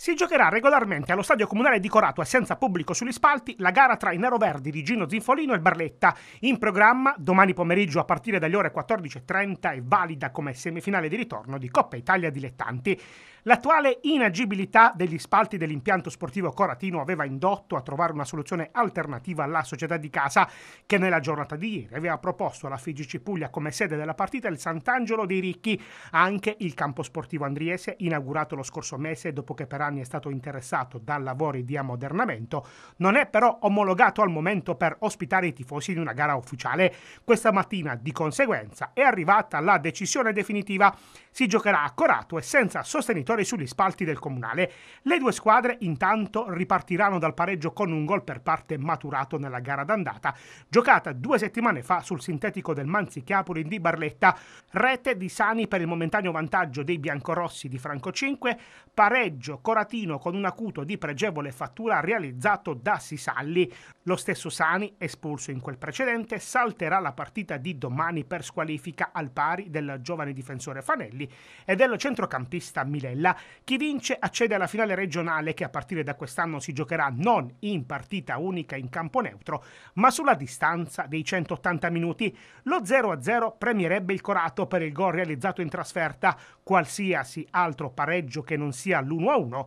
Si giocherà regolarmente allo stadio comunale di Corato e senza pubblico sugli spalti la gara tra i neroverdi di Gino Zinfolino e Barletta. In programma domani pomeriggio a partire dalle ore 14.30 e valida come semifinale di ritorno di Coppa Italia Dilettanti. L'attuale inagibilità degli spalti dell'impianto sportivo coratino aveva indotto a trovare una soluzione alternativa alla società di casa che nella giornata di ieri aveva proposto alla FIGC Puglia come sede della partita il Sant'Angelo dei Ricchi, anche il campo sportivo andriese inaugurato lo scorso mese dopo che per anni anni è stato interessato da lavori di ammodernamento, non è però omologato al momento per ospitare i tifosi di una gara ufficiale. Questa mattina, di conseguenza, è arrivata la decisione definitiva. Si giocherà a Corato e senza sostenitori sugli spalti del comunale. Le due squadre intanto ripartiranno dal pareggio con un gol per parte maturato nella gara d'andata, giocata due settimane fa sul sintetico del Manzichiapoli di Barletta. Rete di Sani per il momentaneo vantaggio dei biancorossi di Franco 5, pareggio Corato lavoratino con un acuto di pregevole fattura realizzato da Sisalli. Lo stesso Sani, espulso in quel precedente, salterà la partita di domani per squalifica al pari del giovane difensore Fanelli e del centrocampista Milella. Chi vince accede alla finale regionale che a partire da quest'anno si giocherà non in partita unica in campo neutro, ma sulla distanza dei 180 minuti. Lo 0-0 premierebbe il Corato per il gol realizzato in trasferta. Qualsiasi altro pareggio che non sia l'1-1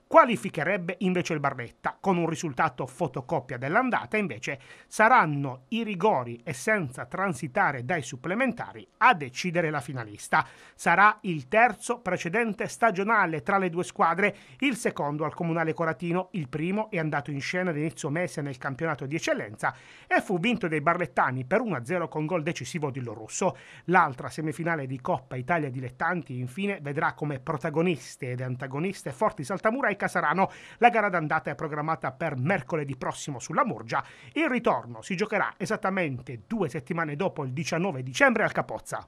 qualificherebbe invece il Barletta. Con un risultato fotocopia dell'andata invece saranno i rigori e senza transitare dai supplementari a decidere la finalista. Sarà il terzo precedente stagionale tra le due squadre, il secondo al Comunale Coratino, il primo è andato in scena ad mese nel campionato di eccellenza e fu vinto dai barlettani per 1-0 con gol decisivo di Lorusso. L'altra semifinale di Coppa Italia Dilettanti infine vedrà come protagoniste ed antagoniste Forti Saltamurai Casarano. La gara d'andata è programmata per mercoledì prossimo sulla Murgia. Il ritorno si giocherà esattamente due settimane dopo il 19 dicembre al Capozza.